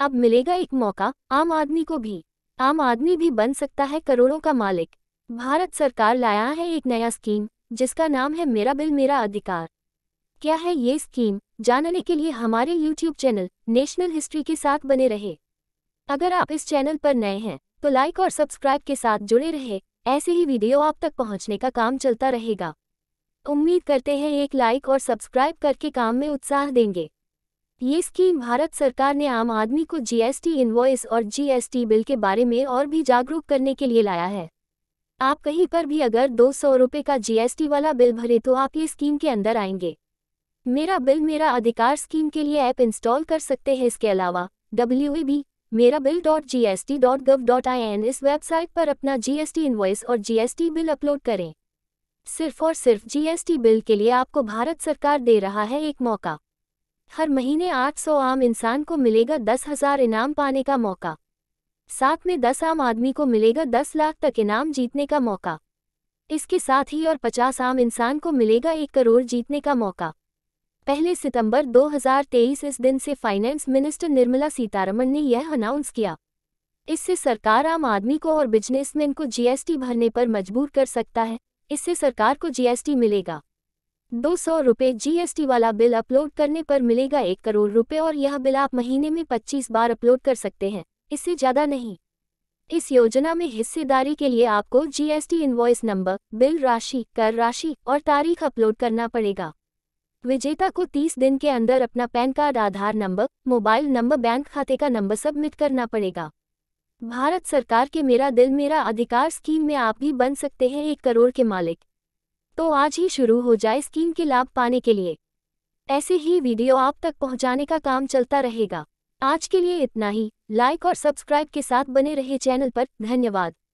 अब मिलेगा एक मौका आम आदमी को भी आम आदमी भी बन सकता है करोड़ों का मालिक भारत सरकार लाया है एक नया स्कीम जिसका नाम है मेरा बिल मेरा अधिकार क्या है ये स्कीम जानने के लिए हमारे यूट्यूब चैनल नेशनल हिस्ट्री के साथ बने रहे अगर आप इस चैनल पर नए हैं तो लाइक और सब्सक्राइब के साथ जुड़े रहे ऐसे ही वीडियो आप तक पहुंचने का काम चलता रहेगा उम्मीद करते हैं एक लाइक और सब्सक्राइब करके काम में उत्साह देंगे ये स्कीम भारत सरकार ने आम आदमी को जीएसटी इनवॉइस और जीएसटी बिल के बारे में और भी जागरूक करने के लिए लाया है आप कहीं पर भी अगर दो सौ रुपये का जीएसटी वाला बिल भरे तो आप ये स्कीम के अंदर आएंगे मेरा बिल मेरा अधिकार स्कीम के लिए ऐप इंस्टॉल कर सकते हैं इसके अलावा डब्ल्यू e मेरा bill dot G S T dot gov dot I N इस वेबसाइट पर अपना जीएसटी इन्वॉइस और जीएसटी बिल अपलोड करें सिर्फ और सिर्फ जीएसटी बिल के लिए आपको भारत सरकार दे रहा है एक मौका हर महीने 800 आम इंसान को मिलेगा दस हजार इनाम पाने का मौका साथ में दस आम आदमी को मिलेगा दस लाख तक इनाम जीतने का मौका इसके साथ ही और पचास आम इंसान को मिलेगा एक करोड़ जीतने का मौका पहले सितंबर 2023 इस दिन से फाइनेंस मिनिस्टर निर्मला सीतारमण ने यह अनाउंस किया इससे सरकार आम आदमी को और बिजनेसमैन को जीएसटी भरने पर मजबूर कर सकता है इससे सरकार को जीएसटी मिलेगा दो सौ रुपये जीएसटी वाला बिल अपलोड करने पर मिलेगा एक करोड़ रुपए और यह बिल आप महीने में पच्चीस बार अपलोड कर सकते हैं इससे ज़्यादा नहीं इस योजना में हिस्सेदारी के लिए आपको जीएसटी इन्वॉइस नंबर बिल राशि कर राशि और तारीख अपलोड करना पड़ेगा विजेता को 30 दिन के अंदर अपना PAN card Aadhaar number mobile number bank खाते का नंबर सबमिट करना पड़ेगा भारत सरकार के मेरा दिल मेरा अधिकार स्कीम में आप भी बन सकते हैं एक करोड़ के मालिक तो आज ही शुरू हो जाए स्कीम के लाभ पाने के लिए ऐसे ही वीडियो आप तक पहुंचाने का काम चलता रहेगा आज के लिए इतना ही लाइक और सब्सक्राइब के साथ बने रहे चैनल पर धन्यवाद